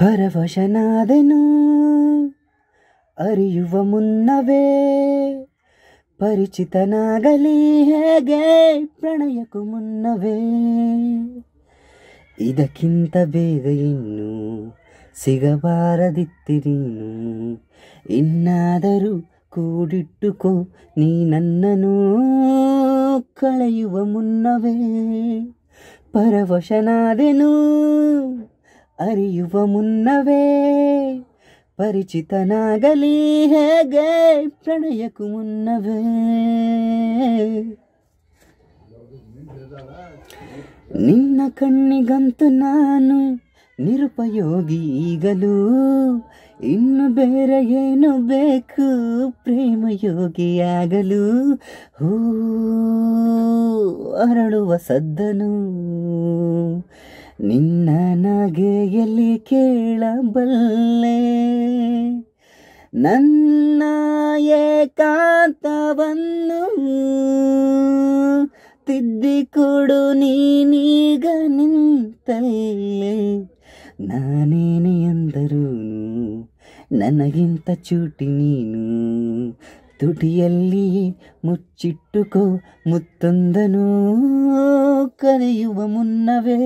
ಪರವಶನಾದೆನು ಅರಿಯುವ ಮುನ್ನವೇ ಪರಿಚಿತನಾಗಲಿ ಹೇಗೆ ಪ್ರಣಯಕ್ಕೂ ಮುನ್ನವೇ ಇದಕ್ಕಿಂತ ಬೇಗ ಇನ್ನು ಸಿಗಬಾರದಿತ್ತಿರೀನು ಇನ್ನಾದರೂ ಕೂಡಿಟ್ಟುಕೋ ನೀ ನನ್ನನು ಕಳೆಯುವ ಮುನ್ನವೇ ಪರವಶನಾದೆನು ಅರಿಯುವ ಮುನ್ನವೇ ಪರಿಚಿತನಾಗಲಿ ಹೇಗೆ ಪ್ರಣಯಕ್ಕೂ ಮುನ್ನವೇ ನಿನ್ನ ಕಣ್ಣಿಗಂತು ನಾನು ನಿರುಪಯೋಗಿ ಈಗಲೂ ಇನ್ನು ಬೇರೆ ಏನು ಬೇಕು ಪ್ರೇಮಯೋಗಿಯಾಗಲು ಹೂ ಅರಳುವ ಸದ್ದನು ನಿನ್ನ ನಗೆಯಲ್ಲಿ ಕೇಳಬಲ್ಲೆ ನನ್ನ ಏಕಾಂತವನ್ನು ತಿದ್ದಿಕೊಡು ನೀನೀಗ ನಿಂತಲ್ಲೇ ನಾನೇನೆ ಎಂದರೂನು ನನಗಿಂತ ಚೂಟಿ ನೀನು ತುಟಿಯಲ್ಲಿ ಮುಚ್ಚಿಟ್ಟುಕೋ ಮುತ್ತೊಂದನು ಕರೆಯುವ ಮುನ್ನವೇ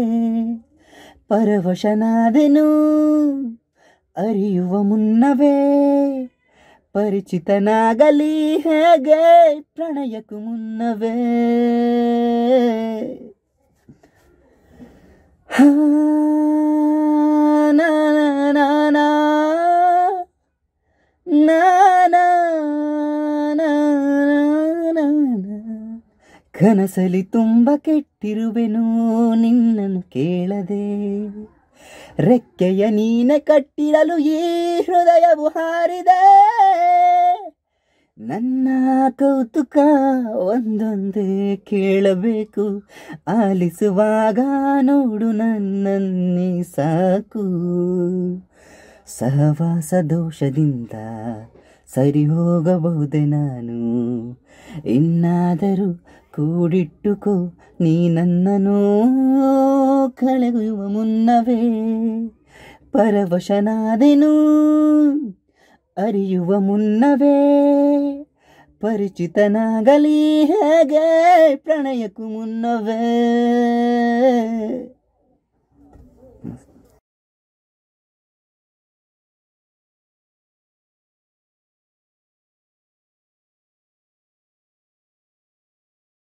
ಪರವಶನಾದೆನು ಅರಿಯುವ ಮುನ್ನವೇ ಪರಿಚಿತನಾಗಲಿ ಹೇಗೆ ಪ್ರಣಯಕ್ಕೂ ಮುನ್ನವೇ ಹಾ ಕನಸಲಿ ತುಂಬ ಕೆಟ್ಟಿರುವೆನು ನಿನ್ನನ್ನು ಕೇಳದೆ ರೆಕ್ಕೆಯ ನೀನೆ ಕಟ್ಟಿರಲು ಈ ಹೃದಯವು ಹಾರಿದೆ ನನ್ನ ಕೌತುಕ ಒಂದೊಂದೇ ಕೇಳಬೇಕು ಆಲಿಸುವಾಗ ನೋಡು ನನ್ನನ್ನೇ ಸಾಕು ಸಹವಾಸ ದೋಷದಿಂದ ಸರಿ ಹೋಗಬಹುದೆ ನಾನು ಇನ್ನಾದರೂ ಕೂಡಿಟ್ಟುಕೋ ನೀ ನನ್ನನ್ನು ಕಳೆಯುವ ಮುನ್ನವೇ ಪರವಶನಾದೆನು ಅರಿಯುವ ಮುನ್ನವೇ ಪರಿಚಿತನಾಗಲಿ ಹೇಗೆ ಪ್ರಣಯಕ್ಕೂ ಮುನ್ನವೇ